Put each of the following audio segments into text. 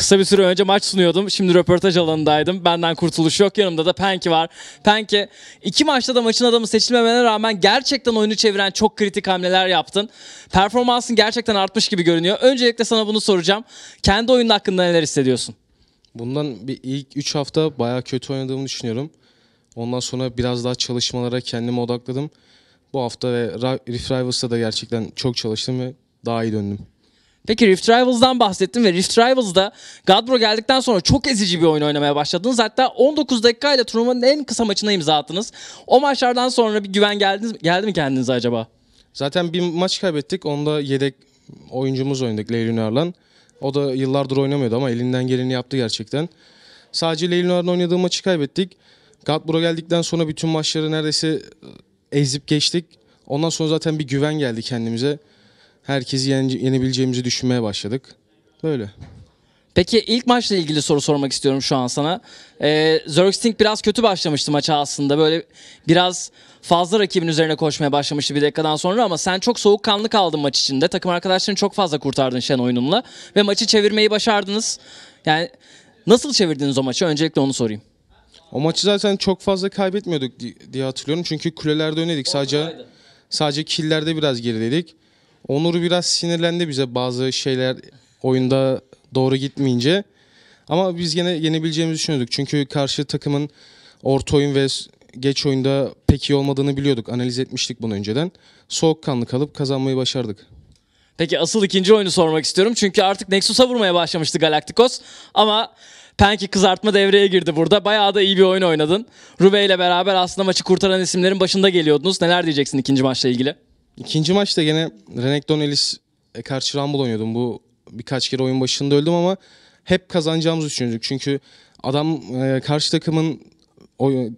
Kısa bir süre önce maç sunuyordum. Şimdi röportaj alanındaydım. Benden kurtuluş yok. Yanımda da Penki var. Penki iki maçta da maçın adamı seçilmemene rağmen gerçekten oyunu çeviren çok kritik hamleler yaptın. Performansın gerçekten artmış gibi görünüyor. Öncelikle sana bunu soracağım. Kendi oyunun hakkında neler hissediyorsun? Bundan bir ilk 3 hafta bayağı kötü oynadığımı düşünüyorum. Ondan sonra biraz daha çalışmalara kendime odakladım. Bu hafta ve Rift Rivals'ta da gerçekten çok çalıştım ve daha iyi döndüm. Peki Rift Rivals'dan bahsettim ve Rift Rivals'da Gadbro geldikten sonra çok ezici bir oyun oynamaya başladınız. Hatta 19 dakikayla turnuvanın en kısa maçına imza attınız. O maçlardan sonra bir güven geldiniz, geldi mi kendinize acaba? Zaten bir maç kaybettik. Onda yedek oyuncumuz oynadık Arlan. O da yıllardır oynamıyordu ama elinden geleni yaptı gerçekten. Sadece Leylunar'la oynadığı maçı kaybettik. Gatbura geldikten sonra bütün maçları neredeyse e, ezip geçtik. Ondan sonra zaten bir güven geldi kendimize herkesi yenebileceğimizi düşünmeye başladık. Böyle. Peki ilk maçla ilgili soru sormak istiyorum şu an sana. Ee, Zergsting biraz kötü başlamıştı maça aslında. Böyle biraz fazla rakibin üzerine koşmaya başlamıştı bir dakikadan sonra ama sen çok soğukkanlı kaldın maç içinde. Takım arkadaşlarını çok fazla kurtardın Şen oyununla ve maçı çevirmeyi başardınız. Yani nasıl çevirdiniz o maçı? Öncelikle onu sorayım. O maçı zaten çok fazla kaybetmiyorduk diye hatırlıyorum. Çünkü kulelerde önedik. Sadece sadece killerde biraz geriledik. Onur biraz sinirlendi bize bazı şeyler oyunda doğru gitmeyince. Ama biz yine yenebileceğimizi düşünüyorduk. Çünkü karşı takımın orta oyun ve geç oyunda pek iyi olmadığını biliyorduk. Analiz etmiştik bunu önceden. Soğukkanlı kalıp kazanmayı başardık. Peki asıl ikinci oyunu sormak istiyorum. Çünkü artık Nexus'a vurmaya başlamıştı Galacticos. Ama Penki kızartma devreye girdi burada. Bayağı da iyi bir oyun oynadın. Rube ile beraber aslında maçı kurtaran isimlerin başında geliyordunuz. Neler diyeceksin ikinci maçla ilgili? İkinci maçta gene Renek Donelis e, karşı Rumble oynuyordum. Bu birkaç kere oyun başında öldüm ama hep kazanacağımızı düşünüyorduk. Çünkü adam e, karşı takımın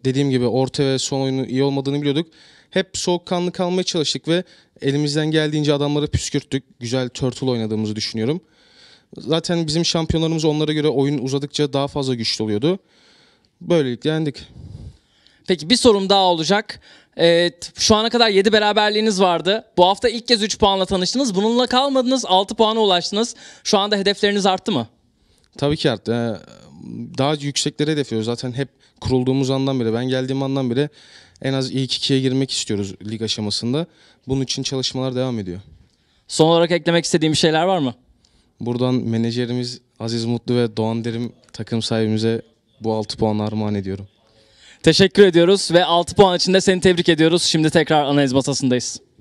dediğim gibi orta ve son oyunu iyi olmadığını biliyorduk. Hep soğukkanlı kalmaya çalıştık ve elimizden geldiğince adamları püskürttük. Güzel turtle oynadığımızı düşünüyorum. Zaten bizim şampiyonlarımız onlara göre oyun uzadıkça daha fazla güçlü oluyordu. Böylelikle yendik. Peki bir sorum daha olacak. Evet, şu ana kadar 7 beraberliğiniz vardı. Bu hafta ilk kez 3 puanla tanıştınız. Bununla kalmadınız, 6 puana ulaştınız. Şu anda hedefleriniz arttı mı? Tabii ki arttı. Ee, daha yükseklere hedefliyoruz. Zaten hep kurulduğumuz andan beri, ben geldiğim andan beri en az ilk ikiye girmek istiyoruz lig aşamasında. Bunun için çalışmalar devam ediyor. Son olarak eklemek istediğim şeyler var mı? Buradan menajerimiz Aziz Mutlu ve Doğan Derim takım sahibimize bu 6 puanı armağan ediyorum. Teşekkür ediyoruz ve 6 puan için de seni tebrik ediyoruz. Şimdi tekrar analiz masasındayız.